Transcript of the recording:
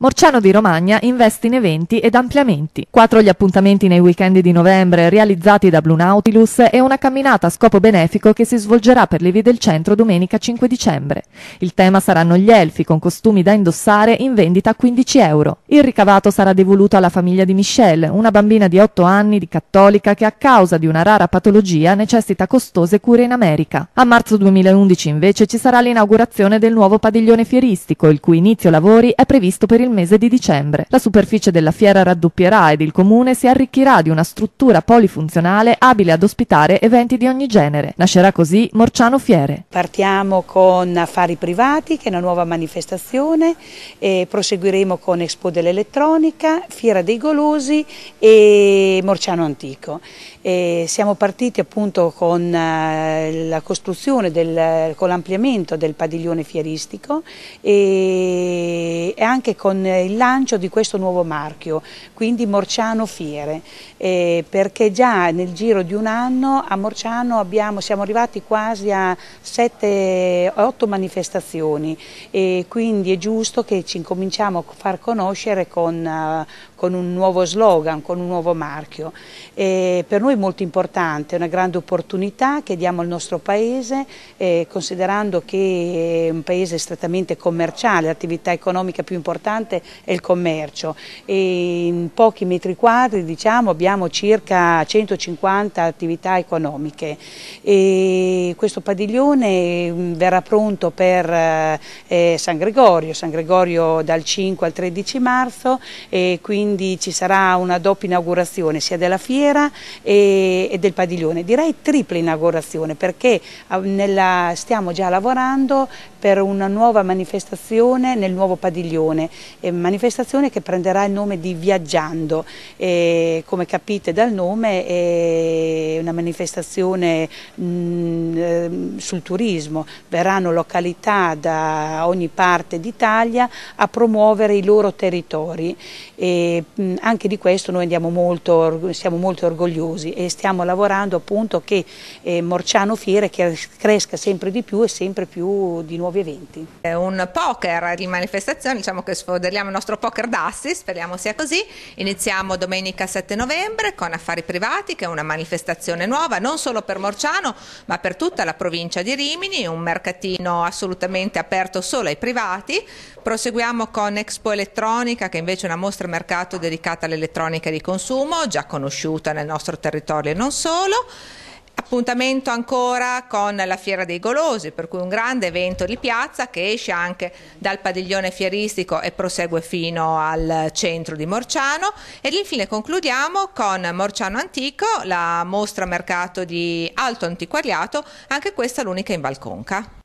Morciano di Romagna investe in eventi ed ampliamenti. Quattro gli appuntamenti nei weekend di novembre realizzati da Blue Nautilus e una camminata a scopo benefico che si svolgerà per le vie del centro domenica 5 dicembre. Il tema saranno gli elfi con costumi da indossare in vendita a 15 euro. Il ricavato sarà devoluto alla famiglia di Michelle, una bambina di 8 anni di cattolica che a causa di una rara patologia necessita costose cure in America. A marzo 2011 invece ci sarà l'inaugurazione del nuovo padiglione fieristico, il cui inizio lavori è previsto per il il mese di dicembre. La superficie della fiera raddoppierà ed il comune si arricchirà di una struttura polifunzionale abile ad ospitare eventi di ogni genere. Nascerà così Morciano Fiere. Partiamo con Affari Privati, che è una nuova manifestazione, e proseguiremo con Expo dell'Elettronica, Fiera dei Golosi e Morciano Antico. E siamo partiti appunto con eh, la costruzione, del, con l'ampliamento del padiglione fieristico e anche con con eh, il lancio di questo nuovo marchio, quindi Morciano Fiere, eh, perché già nel giro di un anno a Morciano abbiamo, siamo arrivati quasi a 7-8 manifestazioni e quindi è giusto che ci incominciamo a far conoscere con, eh, con un nuovo slogan, con un nuovo marchio. E per noi è molto importante, è una grande opportunità che diamo al nostro Paese, eh, considerando che è un Paese strettamente commerciale, l'attività economica più importante è il commercio. E in pochi metri quadri diciamo, abbiamo circa 150 attività economiche. E questo padiglione mm, verrà pronto per eh, eh, San Gregorio, San Gregorio dal 5 al 13 marzo e quindi quindi ci sarà una doppia inaugurazione sia della fiera e, e del padiglione, direi tripla inaugurazione perché ah, nella, stiamo già lavorando per una nuova manifestazione nel nuovo padiglione, eh, manifestazione che prenderà il nome di Viaggiando, eh, come capite dal nome è una manifestazione mh, mm, ehm, sul turismo, verranno località da ogni parte d'Italia a promuovere i loro territori. Eh, anche di questo noi molto, siamo molto orgogliosi e stiamo lavorando appunto che eh, Morciano Fiere cresca sempre di più e sempre più di nuovi eventi. È un poker di manifestazioni, diciamo che sfoderiamo il nostro poker d'assi, speriamo sia così. Iniziamo domenica 7 novembre con Affari Privati che è una manifestazione nuova non solo per Morciano ma per tutta la provincia di Rimini, un mercatino assolutamente aperto solo ai privati. Proseguiamo con Expo Elettronica che invece è una mostra mercato mercato dedicata all'elettronica di consumo, già conosciuta nel nostro territorio e non solo. Appuntamento ancora con la Fiera dei Golosi, per cui un grande evento di piazza che esce anche dal padiglione fieristico e prosegue fino al centro di Morciano. Ed infine concludiamo con Morciano Antico, la mostra mercato di alto antiquariato, anche questa l'unica in Valconca.